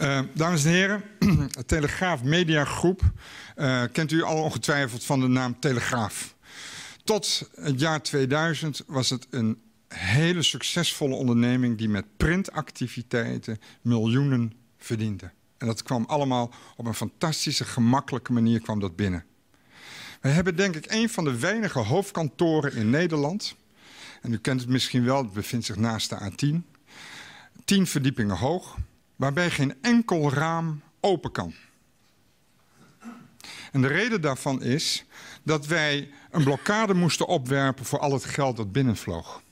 Eh, dames en heren, Telegraaf Media Groep eh, kent u al ongetwijfeld van de naam Telegraaf. Tot het jaar 2000 was het een hele succesvolle onderneming die met printactiviteiten miljoenen verdiende. En dat kwam allemaal op een fantastische, gemakkelijke manier kwam dat binnen. We hebben denk ik een van de weinige hoofdkantoren in Nederland. En u kent het misschien wel, het bevindt zich naast de A10. Tien verdiepingen hoog waarbij geen enkel raam open kan. En de reden daarvan is dat wij een blokkade moesten opwerpen voor al het geld dat binnenvloog.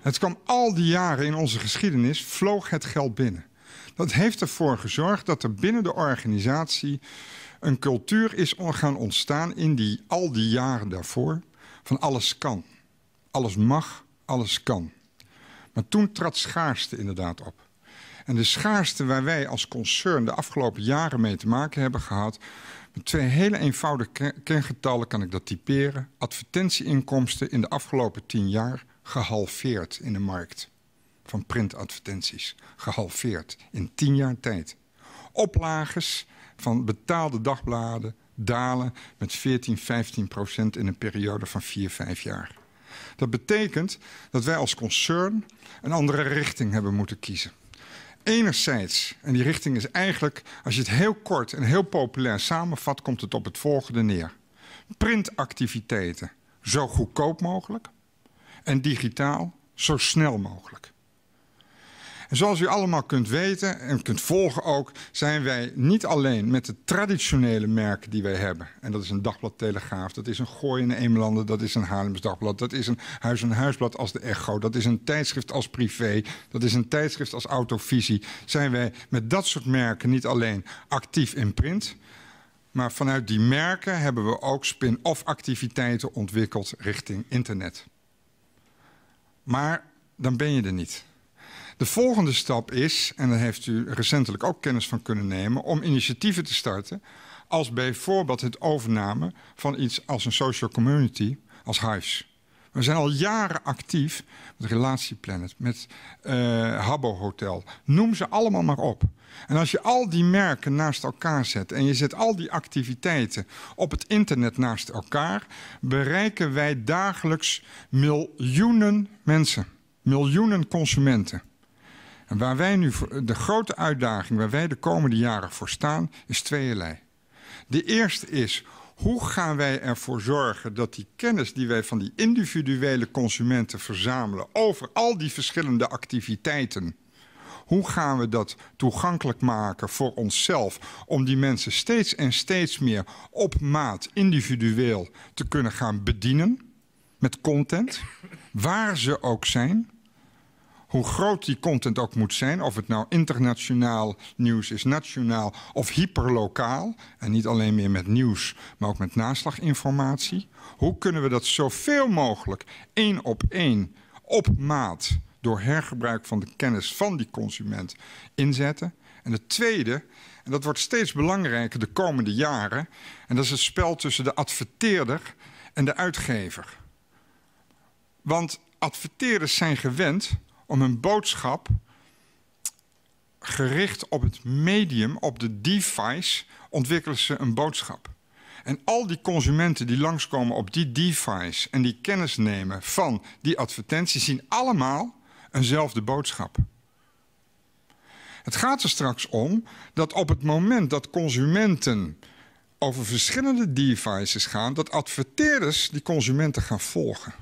Het kwam al die jaren in onze geschiedenis, vloog het geld binnen. Dat heeft ervoor gezorgd dat er binnen de organisatie een cultuur is gaan ontstaan in die, al die jaren daarvoor. Van alles kan. Alles mag, alles kan. Maar toen trad schaarste inderdaad op. En de schaarste waar wij als concern de afgelopen jaren mee te maken hebben gehad... met twee hele eenvoudige kengetallen kan ik dat typeren. Advertentieinkomsten in de afgelopen tien jaar gehalveerd in de markt. Van printadvertenties. Gehalveerd in tien jaar tijd. Oplages van betaalde dagbladen dalen met 14, 15 procent in een periode van 4, 5 jaar. Dat betekent dat wij als concern een andere richting hebben moeten kiezen. Enerzijds, en die richting is eigenlijk, als je het heel kort en heel populair samenvat, komt het op het volgende neer. Printactiviteiten zo goedkoop mogelijk en digitaal zo snel mogelijk. En zoals u allemaal kunt weten en kunt volgen ook, zijn wij niet alleen met de traditionele merken die wij hebben. En dat is een dagblad Telegraaf, dat is een Gooi in Eemlanden, dat is een Haarlems Dagblad, dat is een Huis en Huisblad als de Echo, dat is een tijdschrift als Privé, dat is een tijdschrift als Autovisie. Zijn wij met dat soort merken niet alleen actief in print, maar vanuit die merken hebben we ook spin-off activiteiten ontwikkeld richting internet. Maar dan ben je er niet. De volgende stap is, en daar heeft u recentelijk ook kennis van kunnen nemen, om initiatieven te starten. Als bijvoorbeeld het overname van iets als een social community, als huis. We zijn al jaren actief met Relatieplanet, met uh, Habbo Hotel. Noem ze allemaal maar op. En als je al die merken naast elkaar zet en je zet al die activiteiten op het internet naast elkaar, bereiken wij dagelijks miljoenen mensen miljoenen consumenten. En waar wij nu de grote uitdaging waar wij de komende jaren voor staan, is tweeënlei. De eerste is hoe gaan wij ervoor zorgen dat die kennis die wij van die individuele consumenten verzamelen over al die verschillende activiteiten, hoe gaan we dat toegankelijk maken voor onszelf om die mensen steeds en steeds meer op maat individueel te kunnen gaan bedienen? met content, waar ze ook zijn. Hoe groot die content ook moet zijn, of het nou internationaal nieuws is, nationaal of hyperlokaal. En niet alleen meer met nieuws, maar ook met naslaginformatie. Hoe kunnen we dat zoveel mogelijk één op één op maat door hergebruik van de kennis van die consument inzetten? En het tweede, en dat wordt steeds belangrijker de komende jaren, en dat is het spel tussen de adverteerder en de uitgever. Want adverteerders zijn gewend om hun boodschap gericht op het medium, op de device, ontwikkelen ze een boodschap. En al die consumenten die langskomen op die device en die kennis nemen van die advertentie, zien allemaal eenzelfde boodschap. Het gaat er straks om dat op het moment dat consumenten over verschillende devices gaan, dat adverteerders die consumenten gaan volgen.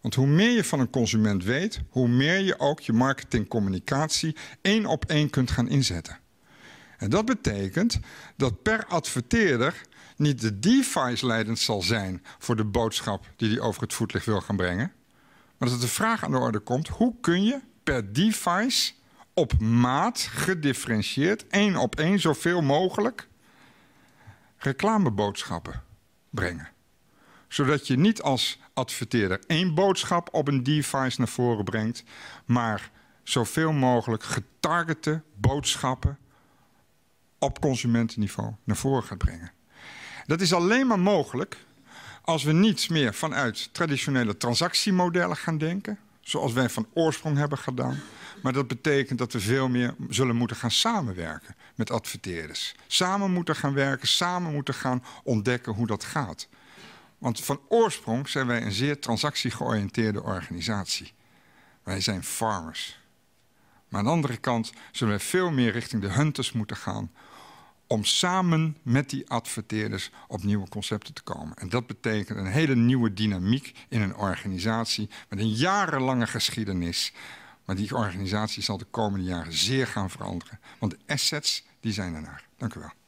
Want hoe meer je van een consument weet, hoe meer je ook je marketingcommunicatie één op één kunt gaan inzetten. En dat betekent dat per adverteerder niet de device leidend zal zijn voor de boodschap die hij over het voetlicht wil gaan brengen. Maar dat de vraag aan de orde komt: hoe kun je per device op maat gedifferentieerd, één op één, zoveel mogelijk reclameboodschappen brengen? Zodat je niet als adverteerder één boodschap op een device naar voren brengt, maar zoveel mogelijk getargete boodschappen op consumentenniveau naar voren gaat brengen. Dat is alleen maar mogelijk als we niet meer vanuit traditionele transactiemodellen gaan denken, zoals wij van oorsprong hebben gedaan. Maar dat betekent dat we veel meer zullen moeten gaan samenwerken met adverteerders. Samen moeten gaan werken, samen moeten gaan ontdekken hoe dat gaat. Want van oorsprong zijn wij een zeer transactiegeoriënteerde organisatie. Wij zijn farmers. Maar aan de andere kant zullen wij veel meer richting de hunters moeten gaan om samen met die adverteerders op nieuwe concepten te komen. En dat betekent een hele nieuwe dynamiek in een organisatie met een jarenlange geschiedenis. Maar die organisatie zal de komende jaren zeer gaan veranderen. Want de assets, die zijn ernaar. Dank u wel.